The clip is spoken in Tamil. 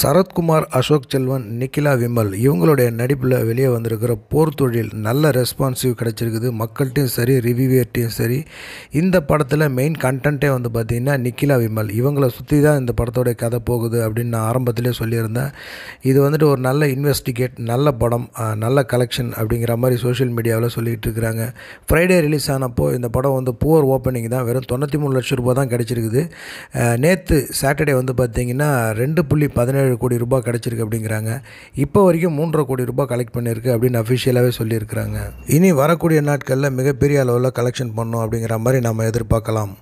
சரத்குமார் அசோக் செல்வன் நிக்கிலா விமல் இவங்களுடைய நடிப்பில் வெளியே வந்திருக்கிற போர் தொழில் நல்ல ரெஸ்பான்சிவ் கிடச்சிருக்குது மக்கள்கிட்டையும் சரி ரிவ்யூவர்ட்டையும் சரி இந்த படத்தில் மெயின் கண்டென்ட்டே வந்து பார்த்திங்கன்னா நிக்கிலா விமல் இவங்களை சுற்றி தான் இந்த படத்தோடைய கதை போகுது அப்படின்னு நான் ஆரம்பத்திலே சொல்லியிருந்தேன் இது வந்துட்டு ஒரு நல்ல இன்வெஸ்டிகேட் நல்ல படம் நல்ல கலெக்ஷன் அப்படிங்கிற மாதிரி சோஷியல் மீடியாவில் சொல்லிகிட்டு இருக்கிறாங்க ஃப்ரைடே ரிலீஸ் ஆனப்போ இந்த படம் வந்து புவர் ஓப்பனிங் தான் வெறும் தொண்ணூற்றி மூணு லட்ச ரூபா தான் கிடச்சிருக்குது நேற்று சாட்டர்டே வந்து பார்த்திங்கன்னா ரெண்டு புள்ளி பதினேழு ஏழு கோடி ரூபாய் கிடச்சிருக்கு அப்படிங்கிறாங்க இப்போ வரைக்கும் மூன்றரை கோடி ரூபாய் கலெக்ட் பண்ணியிருக்கு அப்படின்னு அஃபிஷியலாகவே சொல்லியிருக்கிறாங்க இனி வரக்கூடிய நாட்களில் மிகப்பெரிய அளவில் கலெக்ஷன் பண்ணும் அப்படிங்கிற மாதிரி நம்ம எதிர்பார்க்கலாம்